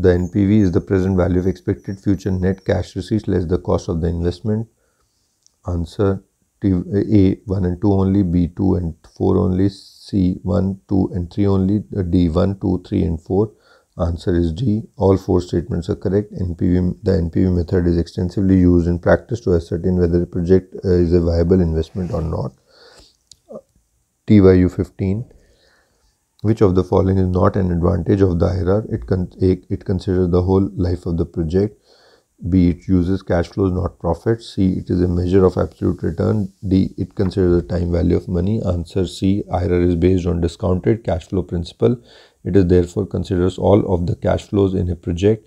The NPV is the present value of expected future net cash receipts less the cost of the investment. Answer T A 1 and 2 only, B 2 and 4 only, C 1, 2 and 3 only, uh, D 1, 2, 3 and 4. Answer is D. All four statements are correct. NPV, the NPV method is extensively used in practice to ascertain whether a project uh, is a viable investment or not. TYU 15. Which of the following is not an advantage of the IRR? It, con it considers the whole life of the project. B. It uses cash flows, not profits. C. It is a measure of absolute return. D. It considers the time value of money. Answer C. IRR is based on discounted cash flow principle. It is therefore considers all of the cash flows in a project.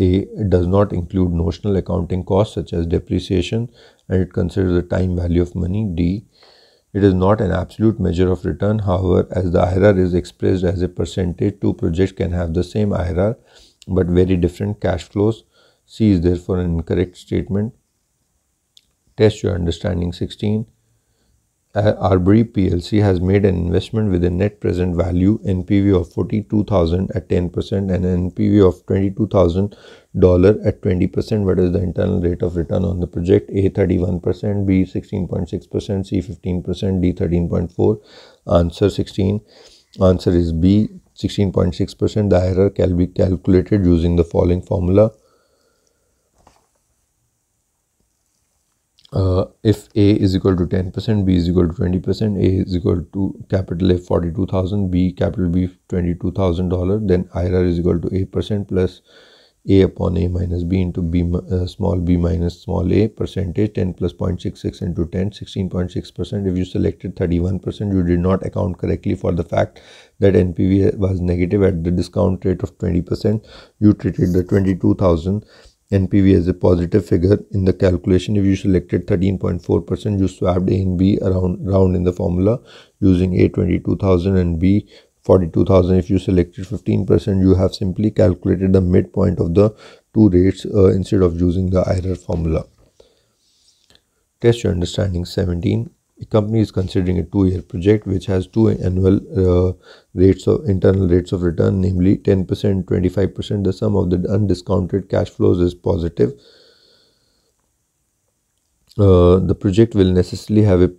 A. It does not include notional accounting costs such as depreciation and it considers the time value of money. D. It is not an absolute measure of return, however, as the IRR is expressed as a percentage, two projects can have the same IRR but very different cash flows. C is therefore an incorrect statement. Test your understanding 16. Arbury PLC has made an investment with a net present value NPV of 42,000 at 10% and an NPV of $22,000 at 20%. What is the internal rate of return on the project? A 31%, B 16.6%, C 15%, D 13.4. percent Answer 16. Answer is B 16.6%. The IRR can be calculated using the following formula. uh, if A is equal to 10%, B is equal to 20%, A is equal to capital F 42,000, B capital B $22,000, then IRR is equal to 8% plus A upon A minus B into B uh, small b minus small a percentage 10 plus 0.66 into 10, 16.6%. If you selected 31%, you did not account correctly for the fact that NPV was negative at the discount rate of 20%. You treated the 22,000 NPV as a positive figure in the calculation. If you selected 13.4%, you swapped A and B around, around in the formula using A 22,000 and B 42,000. If you selected 15%, you have simply calculated the midpoint of the two rates uh, instead of using the IRR formula. Test your understanding 17 the company is considering a two-year project which has two annual uh, rates of internal rates of return namely 10% 25% the sum of the undiscounted cash flows is positive uh, the project will necessarily have a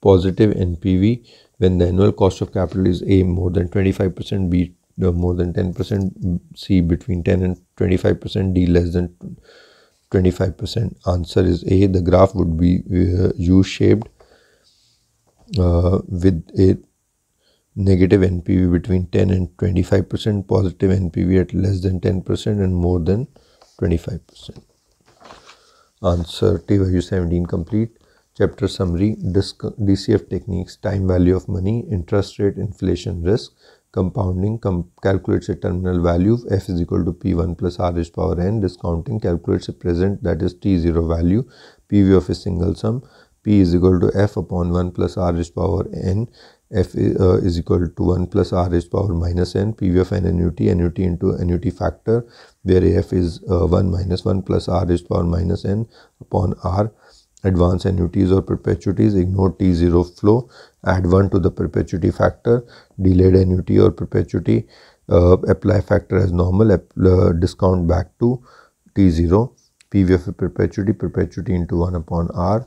positive NPV when the annual cost of capital is A more than 25%, B uh, more than 10%, C between 10 and 25%, D less than 25%. Answer is A. The graph would be uh, U-shaped uh, with a negative NPV between 10 and 25%, positive NPV at less than 10% and more than 25%. Answer T value 17 complete. Chapter summary, DCF techniques, time value of money, interest rate, inflation risk, compounding, com calculates a terminal value, F is equal to P1 plus R is power N, discounting, calculates a present that is T0 value, PV of a single sum, P is equal to f upon 1 plus r raised power n f uh, is equal to 1 plus r raised power minus n PV of n annuity annuity into annuity factor where f is uh, 1 minus 1 plus r raised power minus n upon r advance annuities or perpetuities ignore t0 flow add 1 to the perpetuity factor delayed annuity or perpetuity uh, apply factor as normal uh, discount back to t0 PV of perpetuity perpetuity into 1 upon r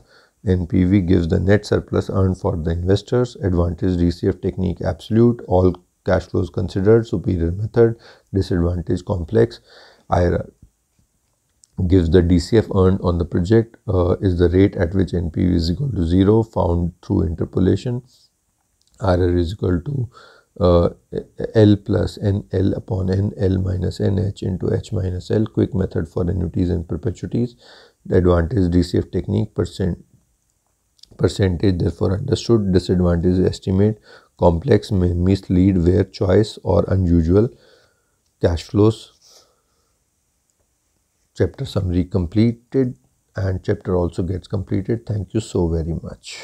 NPV gives the net surplus earned for the investors, advantage DCF technique absolute, all cash flows considered, superior method, disadvantage complex, IRR gives the DCF earned on the project uh, is the rate at which NPV is equal to 0 found through interpolation. RR is equal to uh, L plus NL upon NL minus NH into H minus L. Quick method for annuities and perpetuities. The advantage DCF technique percent percentage therefore understood disadvantage estimate complex may mislead where choice or unusual cash flows chapter summary completed and chapter also gets completed thank you so very much